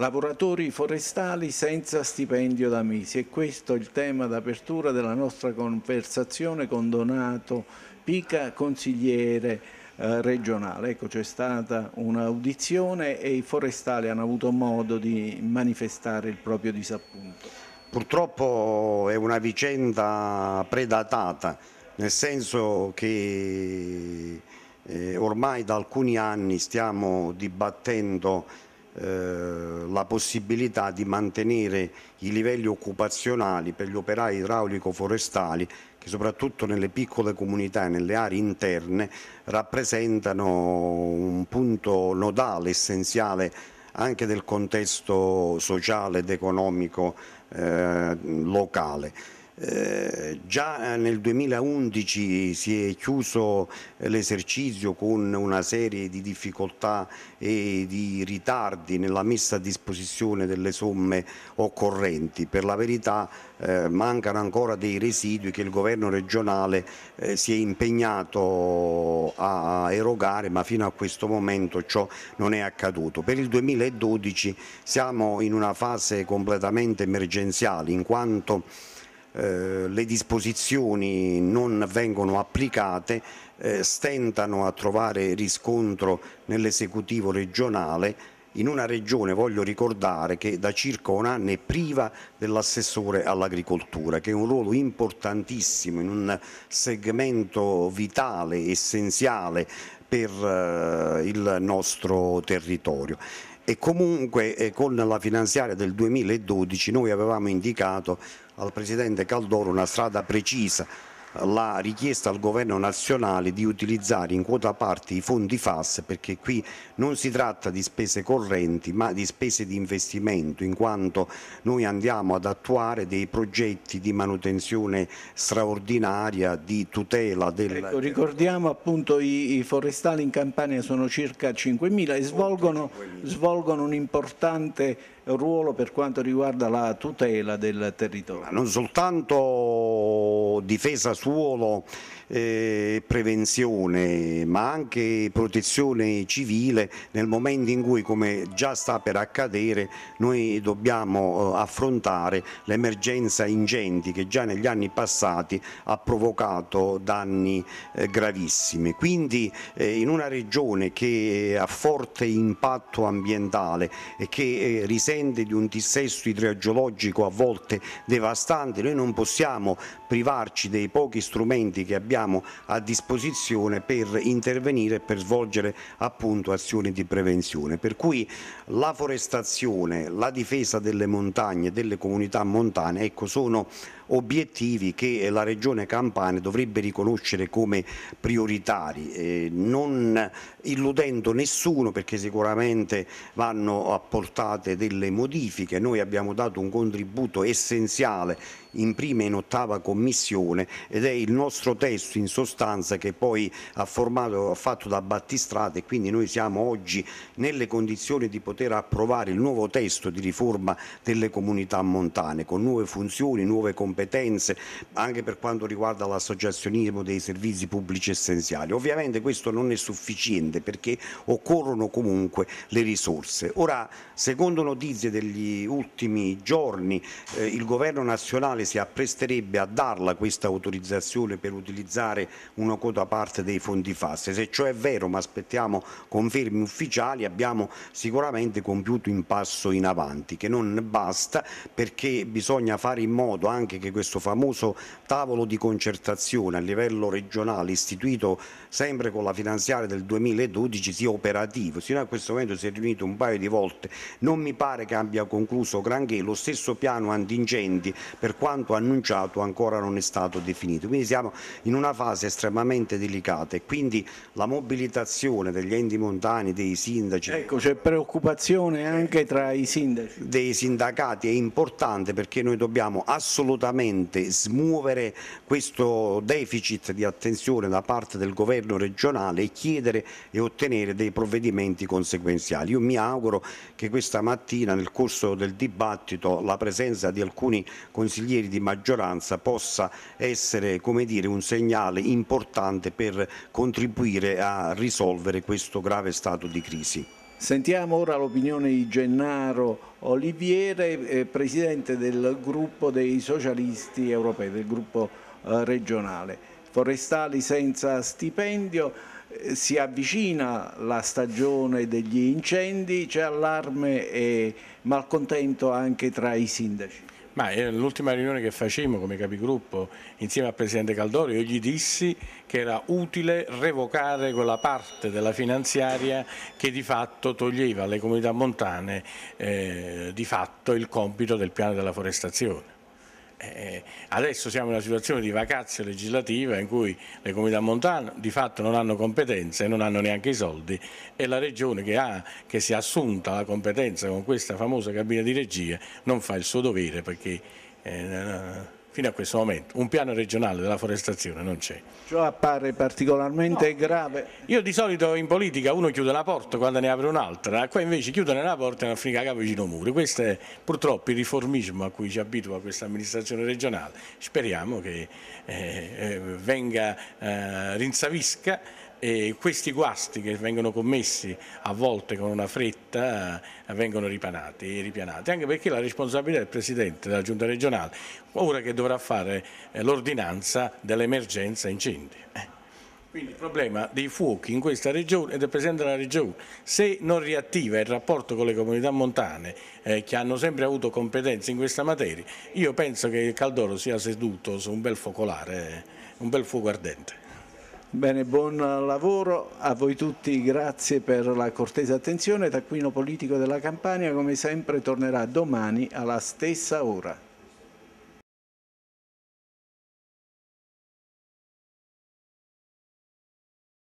lavoratori forestali senza stipendio da mesi e questo è il tema d'apertura della nostra conversazione con Donato Pica, consigliere eh, regionale. Ecco, c'è stata un'audizione e i forestali hanno avuto modo di manifestare il proprio disappunto. Purtroppo è una vicenda predatata, nel senso che eh, ormai da alcuni anni stiamo dibattendo eh, la possibilità di mantenere i livelli occupazionali per gli operai idraulico-forestali che soprattutto nelle piccole comunità e nelle aree interne rappresentano un punto nodale essenziale anche del contesto sociale ed economico eh, locale. Eh, già eh, nel 2011 si è chiuso eh, l'esercizio con una serie di difficoltà e di ritardi nella messa a disposizione delle somme occorrenti. Per la verità eh, mancano ancora dei residui che il governo regionale eh, si è impegnato a erogare ma fino a questo momento ciò non è accaduto. Per il 2012 siamo in una fase completamente emergenziale in quanto eh, le disposizioni non vengono applicate, eh, stentano a trovare riscontro nell'esecutivo regionale in una regione, voglio ricordare, che da circa un anno è priva dell'assessore all'agricoltura, che è un ruolo importantissimo in un segmento vitale, essenziale per eh, il nostro territorio. E comunque eh, con la finanziaria del 2012 noi avevamo indicato al Presidente Caldoro una strada precisa, la richiesta al governo nazionale di utilizzare in quota parte i fondi FAS perché qui non si tratta di spese correnti ma di spese di investimento in quanto noi andiamo ad attuare dei progetti di manutenzione straordinaria di tutela del... Ecco, ricordiamo appunto i, forestali in Campania sono circa 5.000 e svolgono, svolgono un importante ruolo per quanto riguarda la tutela del territorio. Non soltanto difesa suolo eh, prevenzione ma anche protezione civile nel momento in cui come già sta per accadere noi dobbiamo eh, affrontare l'emergenza incendi che già negli anni passati ha provocato danni eh, gravissimi. Quindi eh, in una regione che ha forte impatto ambientale e che eh, risente di un dissesto idrogeologico a volte devastante noi non possiamo privarci dei pochi strumenti che abbiamo a disposizione per intervenire e per svolgere appunto azioni di prevenzione. Per cui la forestazione, la difesa delle montagne, delle comunità montane, ecco, sono obiettivi che la Regione Campania dovrebbe riconoscere come prioritari, eh, non illudendo nessuno perché sicuramente vanno apportate delle modifiche. Noi abbiamo dato un contributo essenziale in prima e in ottava commissione ed è il nostro testo in sostanza che poi ha, formato, ha fatto da battistrada e quindi noi siamo oggi nelle condizioni di poter approvare il nuovo testo di riforma delle comunità montane con nuove funzioni, nuove competenze competenze anche per quanto riguarda l'associazionismo dei servizi pubblici essenziali. Ovviamente questo non è sufficiente perché occorrono comunque le risorse. Ora, secondo notizie degli ultimi giorni, eh, il governo nazionale si appresterebbe a darla questa autorizzazione per utilizzare una quota parte dei fondi FAS. Se ciò è vero, ma aspettiamo confermi ufficiali, abbiamo sicuramente compiuto un passo in avanti che non basta perché bisogna fare in modo anche che di questo famoso tavolo di concertazione a livello regionale istituito sempre con la finanziaria del 2012 sia operativo. Sino a questo momento si è riunito un paio di volte, non mi pare che abbia concluso granché, lo stesso piano antincendi per quanto annunciato ancora non è stato definito. Quindi siamo in una fase estremamente delicata e quindi la mobilitazione degli enti montani, dei sindaci... Ecco, c'è preoccupazione anche tra i sindaci. ...dei sindacati è importante perché noi dobbiamo assolutamente effettivamente smuovere questo deficit di attenzione da parte del governo regionale e chiedere e ottenere dei provvedimenti conseguenziali. Io mi auguro che questa mattina nel corso del dibattito la presenza di alcuni consiglieri di maggioranza possa essere dire, un segnale importante per contribuire a risolvere questo grave stato di crisi. Sentiamo ora l'opinione di Gennaro Oliviere, eh, presidente del gruppo dei socialisti europei, del gruppo eh, regionale. Forestali senza stipendio, eh, si avvicina la stagione degli incendi, c'è allarme e malcontento anche tra i sindaci. Ma l'ultima riunione che facemmo come capigruppo insieme al Presidente Caldoro io gli dissi che era utile revocare quella parte della finanziaria che di fatto toglieva alle comunità montane eh, il compito del piano della forestazione. Eh, adesso siamo in una situazione di vacanza legislativa in cui le comunità montane di fatto non hanno competenze, non hanno neanche i soldi e la regione che, ha, che si è assunta la competenza con questa famosa cabina di regia non fa il suo dovere perché... Eh, fino a questo momento. Un piano regionale della forestazione non c'è. Ciò appare particolarmente no. grave. Io di solito in politica uno chiude una porta quando ne apre un'altra, qua invece chiudono una porta e non finisce a capo vicino muro. Questo è purtroppo il riformismo a cui ci abitua questa amministrazione regionale. Speriamo che eh, eh venga, eh, rinsavisca e questi guasti che vengono commessi a volte con una fretta eh, vengono ripanati, ripianati, anche perché la responsabilità del Presidente della Giunta regionale, ora che dovrà fare eh, l'ordinanza dell'emergenza incendi. Eh. Quindi il problema dei fuochi in questa regione e del Presidente della Regione. Se non riattiva il rapporto con le comunità montane eh, che hanno sempre avuto competenze in questa materia, io penso che il Caldoro sia seduto su un bel focolare, un bel fuoco ardente. Bene, buon lavoro a voi tutti, grazie per la cortesa attenzione. Taccuino politico della Campania come sempre tornerà domani alla stessa ora.